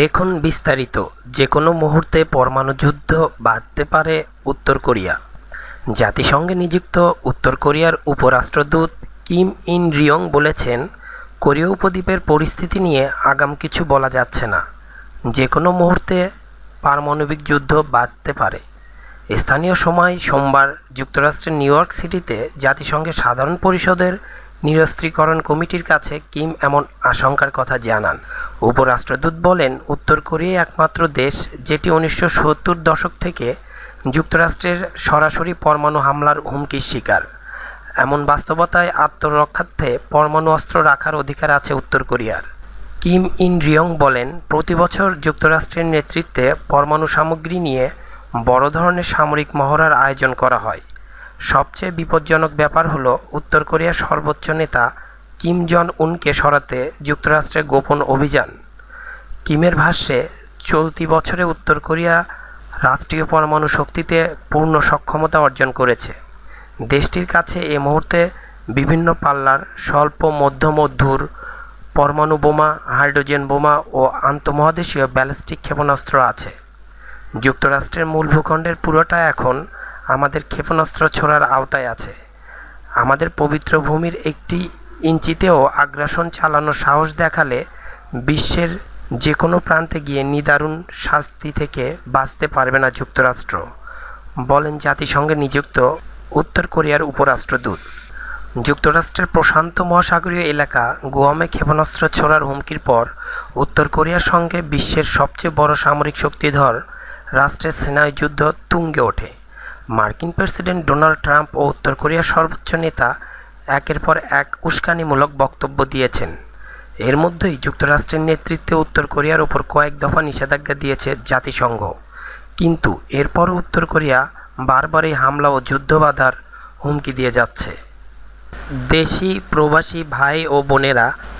দেখুন বিস্তারিত যে কোনো মুহূর্তে পরমাণু যুদ্ধ বাঁধতে পারে উত্তর কোরিয়া জাতিসংঘে নিযুক্ত উত্তর কোরিয়ার উপরাষ্ট্রদূত কিম ইন রিয়ং বলেছেন কোরীয় উপদ্বীপের পরিস্থিতি নিয়ে আগাম কিছু বলা যাচ্ছে না যে কোনো মুহূর্তে পারমাণবিক যুদ্ধ বাঁধতে পারে স্থানীয় সময় সোমবার যুক্তরাষ্ট্রের নিউ ইয়র্ক সিটিতে জাতিসংঘের সাধারণ পরিষদের নিরস্ত্রীকরণ কমিটির কাছে কিম এমন আশঙ্কার কথা জানান উপরাষ্ট্রদূত বলেন উত্তর কোরিয়া একমাত্র দেশ যেটি উনিশশো দশক থেকে যুক্তরাষ্ট্রের সরাসরি পরমাণু হামলার হুমকির শিকার এমন বাস্তবতায় আত্মরক্ষার্থে পরমাণু অস্ত্র রাখার অধিকার আছে উত্তর কোরিয়ার কিম ইন রিয়ং বলেন প্রতি বছর যুক্তরাষ্ট্রের নেতৃত্বে পরমাণু সামগ্রী নিয়ে বড় ধরনের সামরিক মহড়ার আয়োজন করা হয় সবচেয়ে বিপজ্জনক ব্যাপার হলো উত্তর কোরিয়ার সর্বোচ্চ নেতা কিম জন উনকে সরাতে যুক্তরাষ্ট্রের গোপন অভিযান কিমের ভাষ্যে চলতি বছরে উত্তর কোরিয়া রাষ্ট্রীয় পরমাণু শক্তিতে পূর্ণ সক্ষমতা অর্জন করেছে দেশটির কাছে এ মুহূর্তে বিভিন্ন পাল্লার স্বল্প মধ্যম দূর পরমাণু বোমা হাইড্রোজেন বোমা ও আন্তঃমহাদেশীয় ব্যালিস্টিক ক্ষেপণাস্ত্র আছে যুক্তরাষ্ট্রের মূল ভূখণ্ডের পুরোটা এখন আমাদের ক্ষেপণাস্ত্র ছোড়ার আওতায় আছে আমাদের পবিত্র ভূমির একটি ইঞ্চিতেও আগ্রাসন চালানোর সাহস দেখালে বিশ্বের যে কোনো প্রান্তে গিয়ে নিদারুণ শাস্তি থেকে বাঁচতে পারবে না যুক্তরাষ্ট্র বলেন জাতিসংঘে নিযুক্ত উত্তর কোরিয়ার উপরাষ্ট্রদূত যুক্তরাষ্ট্রের প্রশান্ত মহাসাগরীয় এলাকা গোয়ামে ক্ষেপণাস্ত্র ছোড়ার হুমকির পর উত্তর কোরিয়ার সঙ্গে বিশ্বের সবচেয়ে বড় সামরিক শক্তিধর রাষ্ট্রের সেনায় যুদ্ধ তুঙ্গে ওঠে মার্কিন প্রেসিডেন্ট ডোনাল্ড ট্রাম্প ও উত্তর কোরিয়ার সর্বোচ্চ নেতা একের পর এক উস্কানিমূলক বক্তব্য দিয়েছেন এর মধ্যেই যুক্তরাষ্ট্রের নেতৃত্বে উত্তর কোরিয়ার ওপর কয়েক দফা নিষেধাজ্ঞা দিয়েছে জাতিসংঘ কিন্তু এরপরও উত্তর কোরিয়া বারবারই হামলা ও যুদ্ধবাধার হুমকি দিয়ে যাচ্ছে দেশি প্রবাসী ভাই ও বোনেরা